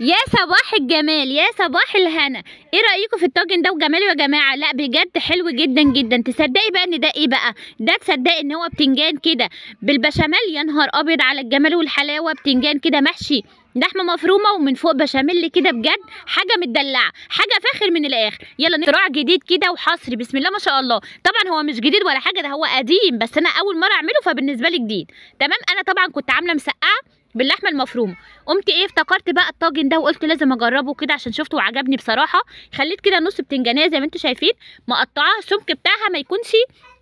يا صباح الجمال يا صباح الهنا ايه رايكم في الطاجن ده وجماله يا جماعه لا بجد حلو جدا جدا تصدقي بقى ان ده ايه بقى ده تصدقي ان هو بتنجان كده بالبشاميل يا نهار ابيض على الجمال والحلاوه بتنجان كده محشي لحمه مفرومه ومن فوق بشاميل كده بجد حاجه متدلعه حاجه فاخر من الاخر يلا اختراع جديد كده وحصري بسم الله ما شاء الله طبعا هو مش جديد ولا حاجه ده هو قديم بس انا اول مره اعمله فبالنسبه لي جديد تمام انا طبعا كنت عامله مسقعه باللحمه المفرومه قمت ايه افتكرت بقى الطاجن ده وقلت لازم اجربه كده عشان شفته وعجبني بصراحه خليت كده نص بتنجانيه زي ما انتم شايفين مقطعاها السمك بتاعها ما يكونش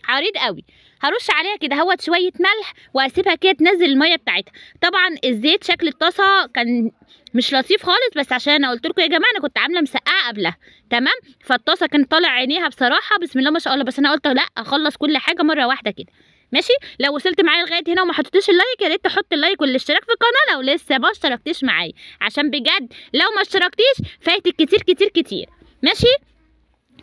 عريض قوي هرش عليها كده اهوت شويه ملح واسيبها كده تنزل الميه بتاعتها طبعا الزيت شكل الطاسه كان مش لطيف خالص بس عشان انا قلت لكم يا جماعه انا كنت عامله مسقعه قبلها تمام فالطاسه كان طالع عينيها بصراحه بسم الله ما شاء الله بس انا قلت لا اخلص كل حاجه مره واحده كده ماشي لو وصلت معايا لغايه هنا وما حطيتيش اللايك يا ريت تحط اللايك والاشتراك في القناه لو لسه ما اشتركتيش معايا عشان بجد لو ما اشتركتيش فايتك كتير كتير كتير ماشي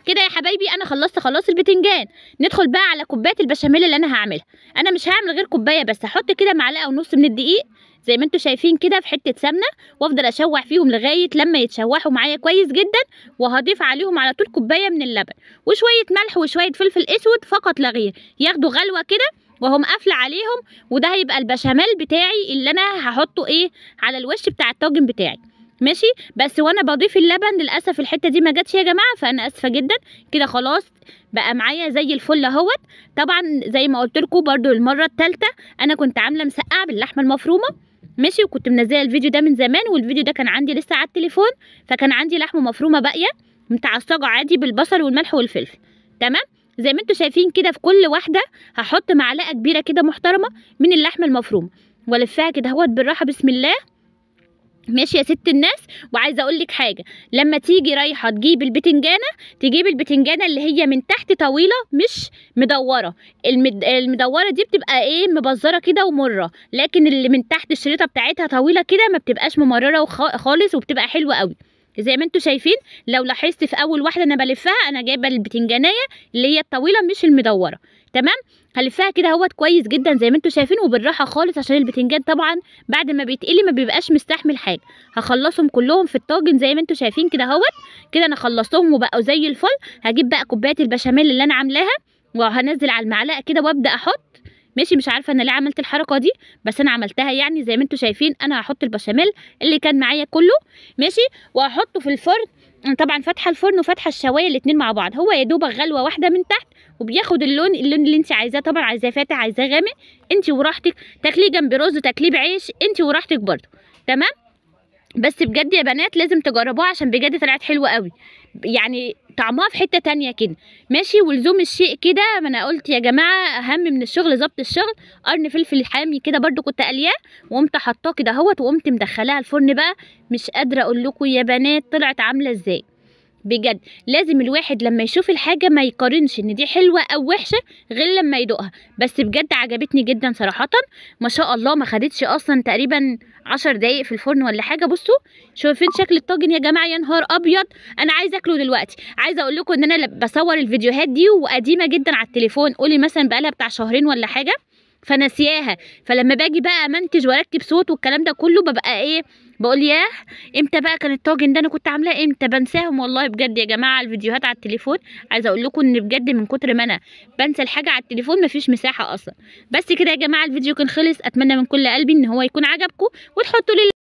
كده يا حبايبي انا خلصت خلاص البتنجان ندخل بقى على كوبايه البشاميل اللي انا هعملها انا مش هعمل غير كوبايه بس هحط كده معلقه ونص من الدقيق زي ما انتم شايفين كده في حته سمنه وافضل اشوح فيهم لغايه لما يتشوحوا معايا كويس جدا وهضيف عليهم على طول كوبايه من اللبن وشويه ملح وشويه فلفل اسود فقط لا غير ياخدوا غلوه كده وهم قافله عليهم وده هيبقى البشاميل بتاعي اللي انا هحطه ايه على الوش بتاع الطاجن بتاعي ماشي بس وانا بضيف اللبن للاسف الحته دي ما جاتش يا جماعه فانا اسفه جدا كده خلاص بقى معايا زي الفل اهوت طبعا زي ما قلت لكم برده المره الثالثه انا كنت عامله مسقعه باللحمه المفرومه ماشي وكنت منزله الفيديو ده من زمان والفيديو ده كان عندي لسه على التليفون فكان عندي لحمه مفرومه باقيه متعصجه عادي بالبصل والملح والفلفل تمام زي ما انتم شايفين كده في كل واحده هحط معلقه كبيره كده محترمه من اللحمه المفرومه والفها كده اهوت بالراحه بسم الله ماشي يا ست الناس وعايزه اقول لك حاجه لما تيجي رايحه تجيب البتنجانه تجيب البتنجانه اللي هي من تحت طويله مش مدوره المد... المدوره دي بتبقى ايه مبزره كده ومره لكن اللي من تحت الشريطه بتاعتها طويله كده ما بتبقاش ممرره وخالص وبتبقى حلوه قوي زي ما انتم شايفين لو لاحظت في اول واحده انا بلفها انا جايبه البتنجانيه اللي هي الطويله مش المدوره تمام هلفها كده اهوت كويس جدا زي ما انتم شايفين وبالراحه خالص عشان البتنجان طبعا بعد ما بيتقلي ما بيبقاش مستحمل حاجه هخلصهم كلهم في الطاجن زي ما انتم شايفين كده اهوت كده انا خلصتهم وبقوا زي الفل هجيب بقى كوبايه البشاميل اللي انا عاملاها وهنزل على المعلقه كده وابدا احط ماشي مش عارفه انا ليه عملت الحركه دي بس انا عملتها يعني زي ما انتم شايفين انا هحط البشاميل اللي كان معايا كله ماشي وهحطه في الفرن انا طبعا فاتحه الفرن وفاتحه الشوايه الاثنين مع بعض هو يا دوبك غلوه واحده من تحت وبياخد اللون اللون اللي انت عايزاه طبعا عايزاه فاتح عايزاه غامق انت وراحتك تاكليه جنب رز تاكليه بعيش انت وراحتك برده تمام بس بجد يا بنات لازم تجربوها عشان بجد طلعت حلوه قوي يعني طعمها في حته تانية كده ماشي ولزوم الشيء كده ما انا قلت يا جماعه اهم من الشغل ظبط الشغل قرن فلفل حامي كده برده كنت قالياه وقمت حطاه كده اهوت وقمت مدخلاها الفرن بقى مش قادره اقول لكم يا بنات طلعت عامله ازاي بجد لازم الواحد لما يشوف الحاجه ما يقارنش ان دي حلوه او وحشه غير لما يدوقها بس بجد عجبتني جدا صراحه ما شاء الله ما خدتش اصلا تقريبا عشر دقايق في الفرن ولا حاجه بصوا شايفين شكل الطاجن يا جماعه يا نهار ابيض انا عايزه اكله دلوقتي عايزه اقول لكم ان انا بصور الفيديوهات دي وقديمه جدا على التليفون قولي مثلا بقالها بتاع شهرين ولا حاجه فنسياها فلما باجي بقى امنتج واركب صوت والكلام ده كله ببقى ايه بقول ياه امتى بقى كان الطاجن ده انا كنت عاملاه امتى بنساهم والله بجد يا جماعه الفيديوهات على التليفون عايزه اقول لكم ان بجد من كتر ما انا بنسى الحاجه على التليفون مفيش مساحه اصلا بس كده يا جماعه الفيديو كان خلص اتمنى من كل قلبي ان هو يكون عجبكم وتحطوا لي